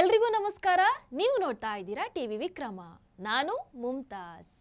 ಎಲ್ರಿಗೂ ನಮಸ್ಕಾರ ನೀವು ನೋಡ್ತಾ ಇದ್ದೀರಾ ಟಿ ವಿ ವಿಕ್ರಮ ನಾನು ಮುಮ್ತಾಜ್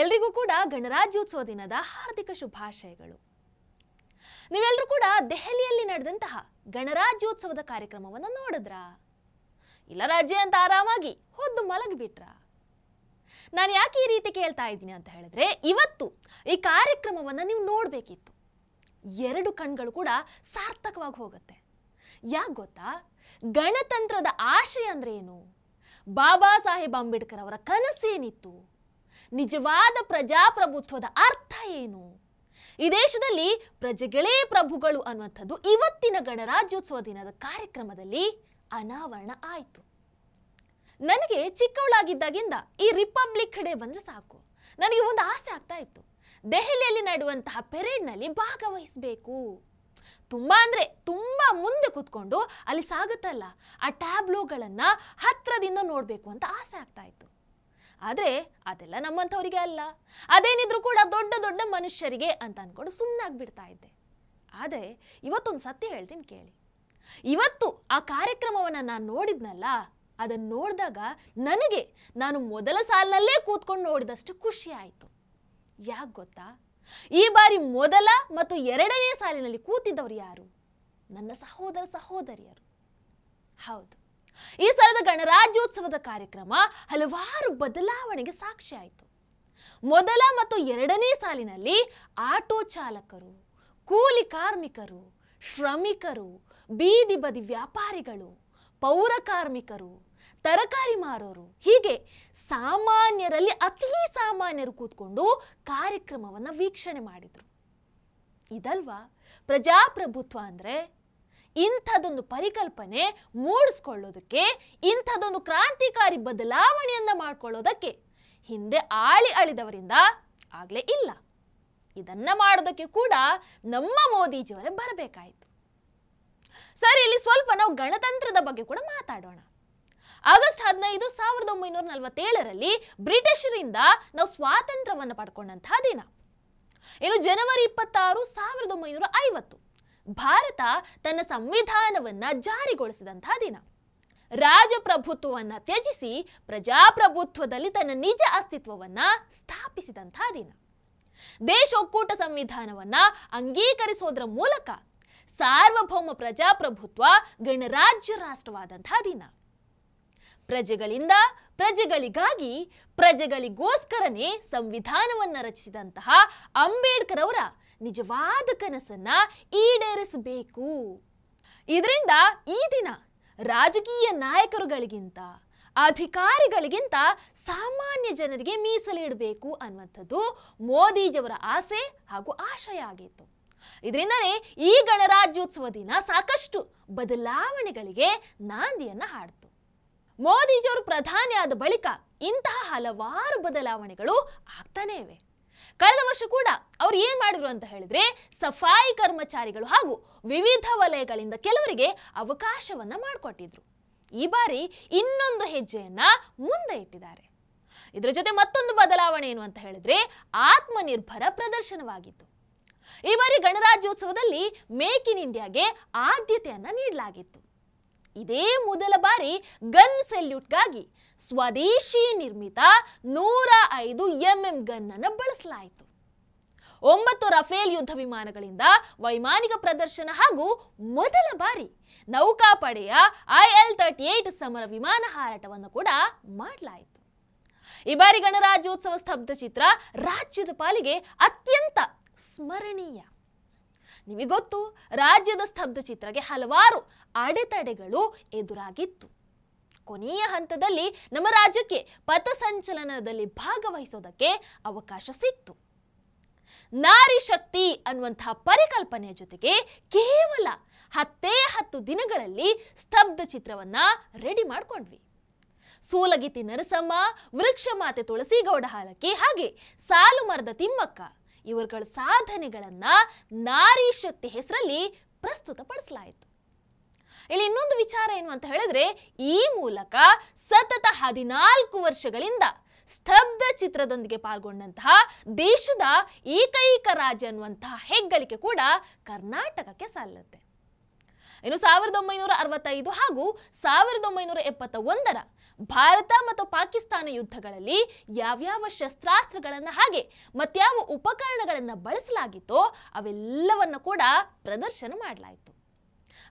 ಎಲ್ರಿಗೂ ಕೂಡ ಗಣರಾಜ್ಯೋತ್ಸವ ದಿನದ ಹಾರ್ದಿಕ ಶುಭಾಶಯಗಳು ನೀವೆಲ್ಲರೂ ಕೂಡ ದೆಹಲಿಯಲ್ಲಿ ನಡೆದಂತಹ ಗಣರಾಜ್ಯೋತ್ಸವದ ಕಾರ್ಯಕ್ರಮವನ್ನು ನೋಡಿದ್ರ ಇಲ್ಲ ರಾಜ್ಯ ಅಂತ ಆರಾಮಾಗಿ ಹೊದ್ದು ಮಲಗಿಬಿಟ್ರ ನಾನು ಯಾಕೆ ಈ ರೀತಿ ಕೇಳ್ತಾ ಇದ್ದೀನಿ ಅಂತ ಹೇಳಿದ್ರೆ ಇವತ್ತು ಈ ಕಾರ್ಯಕ್ರಮವನ್ನು ನೀವು ನೋಡಬೇಕಿತ್ತು ಎರಡು ಕಣ್ಗಳು ಕೂಡ ಸಾರ್ಥಕವಾಗಿ ಹೋಗುತ್ತೆ ಯಾಕೆ ಗೊತ್ತಾ ಗಣತಂತ್ರದ ಆಶಯ ಅಂದ್ರೆ ಏನು ಬಾಬಾ ಸಾಹೇಬ್ ಅಂಬೇಡ್ಕರ್ ಅವರ ಕನಸೇನಿತ್ತು ನಿಜವಾದ ಪ್ರಜಾಪ್ರಭುತ್ವದ ಅರ್ಥ ಏನು ಈ ದೇಶದಲ್ಲಿ ಪ್ರಜೆಗಳೇ ಪ್ರಭುಗಳು ಅನ್ನುವಂಥದ್ದು ಇವತ್ತಿನ ಗಣರಾಜ್ಯೋತ್ಸವ ದಿನದ ಕಾರ್ಯಕ್ರಮದಲ್ಲಿ ಅನಾವರಣ ಆಯಿತು ನನಗೆ ಚಿಕ್ಕವಳಾಗಿದ್ದಾಗಿಂದ ಈ ರಿಪಬ್ಲಿಕ್ ಕಡೆ ಬಂದರೆ ಸಾಕು ನನಗೆ ಒಂದು ಆಸೆ ಆಗ್ತಾ ಇತ್ತು ದೆಹಲಿಯಲ್ಲಿ ನಡೆಯುವಂತಹ ಪೆರೇಡ್ನಲ್ಲಿ ಭಾಗವಹಿಸಬೇಕು ತುಂಬ ಅಂದರೆ ತುಂಬ ಮುಂದೆ ಕೂತ್ಕೊಂಡು ಅಲ್ಲಿ ಸಾಗುತ್ತಲ್ಲ ಆ ಟ್ಯಾಬ್ಲೋಗಳನ್ನು ಹತ್ತಿರದಿಂದ ನೋಡಬೇಕು ಅಂತ ಆಸೆ ಆಗ್ತಾ ಇತ್ತು ಆದರೆ ಅದೆಲ್ಲ ನಮ್ಮಂಥವರಿಗೆ ಅಲ್ಲ ಅದೇನಿದ್ರೂ ಕೂಡ ದೊಡ್ಡ ದೊಡ್ಡ ಮನುಷ್ಯರಿಗೆ ಅಂತ ಅಂದ್ಕೊಂಡು ಬಿಡ್ತಾ ಇದ್ದೆ ಆದರೆ ಇವತ್ತೊಂದು ಸತ್ಯ ಹೇಳ್ತೀನಿ ಕೇಳಿ ಇವತ್ತು ಆ ಕಾರ್ಯಕ್ರಮವನ್ನು ನಾನು ನೋಡಿದ್ನಲ್ಲ ಅದನ್ನು ನೋಡಿದಾಗ ನನಗೆ ನಾನು ಮೊದಲ ಸಾಲಿನಲ್ಲೇ ಕೂತ್ಕೊಂಡು ನೋಡಿದಷ್ಟು ಖುಷಿ ಆಯಿತು ಯಾಕೆ ಗೊತ್ತಾ ಈ ಬಾರಿ ಮೊದಲ ಮತ್ತು ಎರಡನೇ ಸಾಲಿನಲ್ಲಿ ಕೂತಿದ್ದವರು ಯಾರು ನನ್ನ ಸಹೋದರ ಸಹೋದರಿಯರು ಹೌದು ಈ ಸಲದ ಗಣರಾಜ್ಯೋತ್ಸವದ ಕಾರ್ಯಕ್ರಮ ಹಲವಾರು ಬದಲಾವಣೆಗೆ ಸಾಕ್ಷಿಯಾಯಿತು ಮೊದಲ ಮತ್ತು ಎರಡನೇ ಸಾಲಿನಲ್ಲಿ ಆಟೋ ಚಾಲಕರು ಕೂಲಿ ಕಾರ್ಮಿಕರು ಶ್ರಮಿಕರು ಬೀದಿ ಬದಿ ವ್ಯಾಪಾರಿಗಳು ಪೌರ ಕಾರ್ಮಿಕರು ತರಕಾರಿ ಮಾರೋರು ಹೀಗೆ ಸಾಮಾನ್ಯರಲ್ಲಿ ಅತಿ ಸಾಮಾನ್ಯರು ಕೂತ್ಕೊಂಡು ಕಾರ್ಯಕ್ರಮವನ್ನು ವೀಕ್ಷಣೆ ಮಾಡಿದರು ಇದಲ್ವಾ ಪ್ರಜಾಪ್ರಭುತ್ವ ಅಂದರೆ ಇಂಥದೊಂದು ಪರಿಕಲ್ಪನೆ ಮೂಡಿಸ್ಕೊಳ್ಳೋದಕ್ಕೆ ಇಂಥದೊಂದು ಕ್ರಾಂತಿಕಾರಿ ಬದಲಾವಣೆಯನ್ನು ಮಾಡ್ಕೊಳ್ಳೋದಕ್ಕೆ ಹಿಂದೆ ಆಳಿ ಅಳಿದವರಿಂದ ಆಗಲೇ ಇಲ್ಲ ಇದನ್ನ ಮಾಡೋದಕ್ಕೆ ಕೂಡ ನಮ್ಮ ಮೋದಿಜಿಯವರೇ ಬರಬೇಕಾಯಿತು ಸರಿ ಇಲ್ಲಿ ಸ್ವಲ್ಪ ನಾವು ಗಣತಂತ್ರದ ಬಗ್ಗೆ ಕೂಡ ಮಾತಾಡೋಣ ಆಗಸ್ಟ್ ಹದಿನೈದು ಸಾವಿರದ ಒಂಬೈನೂರ ನಲವತ್ತೇಳರಲ್ಲಿ ಬ್ರಿಟಿಷರಿಂದ ನಾವು ಸ್ವಾತಂತ್ರ್ಯವನ್ನು ಪಡ್ಕೊಂಡಂತಹ ದಿನ ಇನ್ನು ಜನವರಿ ಇಪ್ಪತ್ತಾರು ಸಾವಿರದ ಒಂಬೈನೂರ ಐವತ್ತು ಭಾರತ ತನ್ನ ಸಂವಿಧಾನವನ್ನ ಜಾರಿಗೊಳಿಸಿದಂತಹ ದಿನ ರಾಜಪ್ರಭುತ್ವವನ್ನು ತ್ಯಜಿಸಿ ಪ್ರಜಾಪ್ರಭುತ್ವದಲ್ಲಿ ತನ್ನ ನಿಜ ಅಸ್ತಿತ್ವವನ್ನ ಸ್ಥಾಪಿಸಿದಂತಹ ದಿನ ದೇಶ ಒಕ್ಕೂಟ ಸಂವಿಧಾನವನ್ನ ಅಂಗೀಕರಿಸೋದ್ರ ಮೂಲಕ ಸಾರ್ವಭೌಮ ಪ್ರಜಾಪ್ರಭುತ್ವ ಗಣರಾಜ್ಯ ರಾಷ್ಟ್ರವಾದಂತಹ ದಿನ ಪ್ರಜೆಗಳಿಂದ ಪ್ರಜೆಗಳಿಗಾಗಿ ಪ್ರಜೆಗಳಿಗೋಸ್ಕರನೇ ಸಂವಿಧಾನವನ್ನು ರಚಿಸಿದಂತಹ ಅಂಬೇಡ್ಕರ್ ಅವರ ನಿಜವಾದ ಕನಸನ್ನ ಈಡೇರಿಸಬೇಕು ಇದರಿಂದ ಈ ದಿನ ರಾಜಕೀಯ ನಾಯಕರುಗಳಿಗಿಂತ ಅಧಿಕಾರಿಗಳಿಗಿಂತ ಸಾಮಾನ್ಯ ಜನರಿಗೆ ಮೀಸಲಿಡಬೇಕು ಅನ್ನುವಂಥದ್ದು ಮೋದಿಜಿಯವರ ಆಸೆ ಹಾಗೂ ಆಶಯ ಆಗಿತ್ತು ಇದರಿಂದನೇ ಈ ಗಣರಾಜ್ಯೋತ್ಸವ ದಿನ ಸಾಕಷ್ಟು ಬದಲಾವಣೆಗಳಿಗೆ ನಾಂದಿಯನ್ನು ಹಾಡ್ತು ಮೋದಿಜಿಯವರು ಪ್ರಧಾನಿ ಆದ ಬಳಿಕ ಇಂತಹ ಹಲವಾರು ಬದಲಾವಣೆಗಳು ಆಗ್ತಾನೇ ಇವೆ ಕಳೆದ ವರ್ಷ ಕೂಡ ಅವ್ರು ಏನ್ ಮಾಡಿದ್ರು ಅಂತ ಹೇಳಿದ್ರೆ ಸಫಾಯಿ ಕರ್ಮಚಾರಿಗಳು ಹಾಗೂ ವಿವಿಧ ವಲಯಗಳಿಂದ ಕೆಲವರಿಗೆ ಅವಕಾಶವನ್ನ ಮಾಡಿಕೊಟ್ಟಿದ್ರು ಈ ಬಾರಿ ಇನ್ನೊಂದು ಹೆಜ್ಜೆಯನ್ನ ಮುಂದೆ ಇಟ್ಟಿದ್ದಾರೆ ಇದರ ಜೊತೆ ಮತ್ತೊಂದು ಬದಲಾವಣೆ ಏನು ಅಂತ ಹೇಳಿದ್ರೆ ಆತ್ಮನಿರ್ಭರ ಪ್ರದರ್ಶನವಾಗಿತ್ತು ಈ ಬಾರಿ ಗಣರಾಜ್ಯೋತ್ಸವದಲ್ಲಿ ಮೇಕ್ ಇನ್ ಇಂಡಿಯಾಗೆ ಆದ್ಯತೆಯನ್ನ ನೀಡಲಾಗಿತ್ತು ಇದೇ ಮೊದಲ ಬಾರಿ ಗನ್ ಸೆಲ್ಯೂಟ್ಗಾಗಿ ಸ್ವದೇಶಿ ನಿರ್ಮಿತ ನೂರ ಐದು ಎಂ ಗನ್ ಅನ್ನು ಬಳಸಲಾಯಿತು ಒಂಬತ್ತು ರಫೇಲ್ ಯುದ್ಧ ವಿಮಾನಗಳಿಂದ ವೈಮಾನಿಕ ಪ್ರದರ್ಶನ ಹಾಗೂ ಮೊದಲ ಬಾರಿ ನೌಕಾಪಡೆಯ ಎಲ್ ತರ್ಟಿ ಏಟ್ ಸಮರ ವಿಮಾನ ಹಾರಾಟವನ್ನು ಕೂಡ ಮಾಡಲಾಯಿತು ಈ ಬಾರಿ ಗಣರಾಜ್ಯೋತ್ಸವ ಸ್ತಬ್ಧ ಚಿತ್ರ ರಾಜ್ಯದ ಪಾಲಿಗೆ ಅತ್ಯಂತ ಸ್ಮರಣೀಯ ನಿಮಗೆ ಗೊತ್ತು ರಾಜ್ಯದ ಸ್ತಬ್ಧ ಚಿತ್ರಕ್ಕೆ ಹಲವಾರು ಅಡೆತಡೆಗಳು ಎದುರಾಗಿತ್ತು ಕೊನೆಯ ಹಂತದಲ್ಲಿ ನಮ್ಮ ರಾಜ್ಯಕ್ಕೆ ಪಥಸಂಚಲನದಲ್ಲಿ ಭಾಗವಹಿಸೋದಕ್ಕೆ ಅವಕಾಶ ಸಿಕ್ತು ನಾರಿ ಶಕ್ತಿ ಅನ್ನುವಂತಹ ಪರಿಕಲ್ಪನೆಯ ಜೊತೆಗೆ ಕೇವಲ ಹತ್ತೇ ಹತ್ತು ದಿನಗಳಲ್ಲಿ ಸ್ತಬ್ಧ ಚಿತ್ರವನ್ನ ರೆಡಿ ಮಾಡ್ಕೊಂಡ್ವಿ ಸೂಲಗಿತಿ ನರಸಮ್ಮ ವೃಕ್ಷಮಾತೆ ತುಳಸಿಗೌಡ ಹಾಲಕಿ ಹಾಗೆ ಸಾಲು ಮರದ ತಿಮ್ಮಕ್ಕ ಇವರುಗಳ ಸಾಧನೆಗಳನ್ನು ನಾರಿ ಶಕ್ತಿ ಹೆಸರಲ್ಲಿ ಪ್ರಸ್ತುತಪಡಿಸಲಾಯಿತು ಇಲ್ಲಿ ಇನ್ನೊಂದು ವಿಚಾರ ಏನು ಅಂತ ಹೇಳಿದ್ರೆ ಈ ಮೂಲಕ ಸತತ ಹದಿನಾಲ್ಕು ವರ್ಷಗಳಿಂದ ಸ್ತಬ್ಧ ಚಿತ್ರದೊಂದಿಗೆ ಪಾಲ್ಗೊಂಡಂತಹ ದೇಶದ ಏಕೈಕ ರಾಜ ಅನ್ನುವಂತಹ ಹೆಗ್ಗಳಿಕೆ ಕೂಡ ಕರ್ನಾಟಕಕ್ಕೆ ಸಲ್ಲುತ್ತೆ ಇನ್ನು ಸಾವಿರದ ಒಂಬೈನೂರ ಅರವತ್ತೈದು ಹಾಗೂ ಸಾವಿರದ ಒಂಬೈನೂರ ಎಪ್ಪತ್ತ ಒಂದರ ಭಾರತ ಮತ್ತು ಪಾಕಿಸ್ತಾನ ಯುದ್ಧಗಳಲ್ಲಿ ಯಾವ್ಯಾವ ಶಸ್ತ್ರಾಸ್ತ್ರಗಳನ್ನು ಹಾಗೆ ಮತ್ಯಾವ ಉಪಕರಣಗಳನ್ನು ಬಳಸಲಾಗಿತ್ತೋ ಅವೆಲ್ಲವನ್ನು ಕೂಡ ಪ್ರದರ್ಶನ ಮಾಡಲಾಯಿತು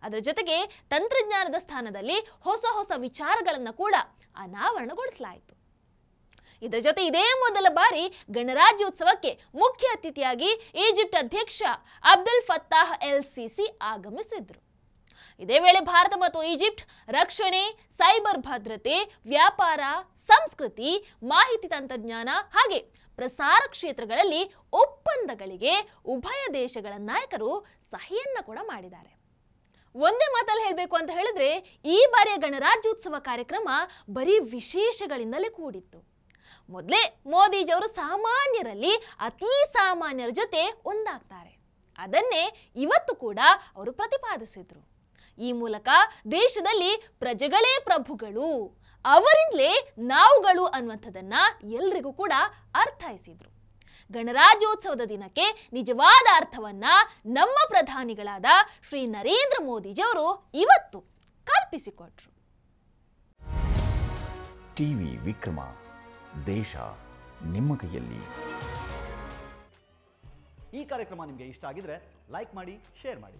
ಅದರ ಜೊತೆಗೆ ತಂತ್ರಜ್ಞಾನದ ಸ್ಥಾನದಲ್ಲಿ ಹೊಸ ಹೊಸ ವಿಚಾರಗಳನ್ನು ಕೂಡ ಅನಾವರಣಗೊಳಿಸಲಾಯಿತು ಇದರ ಜೊತೆ ಇದೇ ಮೊದಲ ಬಾರಿ ಗಣರಾಜ್ಯೋತ್ಸವಕ್ಕೆ ಮುಖ್ಯ ಅತಿಥಿಯಾಗಿ ಈಜಿಪ್ಟ್ ಅಧ್ಯಕ್ಷ ಅಬ್ದುಲ್ ಫತ್ತಾಹ್ ಎಲ್ ಸಿಸಿ ಆಗಮಿಸಿದ್ರು ಇದೇ ವೇಳೆ ಭಾರತ ಮತ್ತು ಈಜಿಪ್ಟ್ ರಕ್ಷಣೆ ಸೈಬರ್ ಭದ್ರತೆ ವ್ಯಾಪಾರ ಸಂಸ್ಕೃತಿ ಮಾಹಿತಿ ತಂತ್ರಜ್ಞಾನ ಹಾಗೆ ಪ್ರಸಾರ ಕ್ಷೇತ್ರಗಳಲ್ಲಿ ಒಪ್ಪಂದಗಳಿಗೆ ಉಭಯ ದೇಶಗಳ ನಾಯಕರು ಸಹಿಯನ್ನ ಕೂಡ ಮಾಡಿದ್ದಾರೆ ಒಂದೇ ಮಾತಲ್ಲಿ ಹೇಳಬೇಕು ಅಂತ ಹೇಳಿದ್ರೆ ಈ ಬಾರಿಯ ಗಣರಾಜ್ಯೋತ್ಸವ ಕಾರ್ಯಕ್ರಮ ಬರೀ ವಿಶೇಷಗಳಿಂದಲೇ ಕೂಡಿತ್ತು ಮೊದಲೇ ಮೋದಿಜಿಯವರು ಸಾಮಾನ್ಯರಲ್ಲಿ ಅತೀ ಸಾಮಾನ್ಯರ ಜೊತೆ ಒಂದಾಗ್ತಾರೆ ಅದನ್ನೇ ಇವತ್ತು ಕೂಡ ಅವರು ಪ್ರತಿಪಾದಿಸಿದರು ಈ ಮೂಲಕ ದೇಶದಲ್ಲಿ ಪ್ರಜೆಗಳೇ ಪ್ರಭುಗಳು ಅವರಿಂದಲೇ ನಾವುಗಳು ಅನ್ನುವಂಥದ್ದನ್ನು ಎಲ್ರಿಗೂ ಕೂಡ ಅರ್ಥೈಸಿದ್ರು ಗಣರಾಜ್ಯೋತ್ಸವದ ದಿನಕ್ಕೆ ನಿಜವಾದ ಅರ್ಥವನ್ನ ನಮ್ಮ ಪ್ರಧಾನಿಗಳಾದ ಶ್ರೀ ನರೇಂದ್ರ ಮೋದಿಜಿಯವರು ಇವತ್ತು ಕಲ್ಪಿಸಿಕೊಟ್ರು ಟಿವಿ ವಿಕ್ರಮ ದೇಶ ನಿಮ್ಮ ಕೈಯಲ್ಲಿ ಈ ಕಾರ್ಯಕ್ರಮ ನಿಮಗೆ ಇಷ್ಟ ಆಗಿದ್ರೆ ಲೈಕ್ ಮಾಡಿ ಶೇರ್ ಮಾಡಿ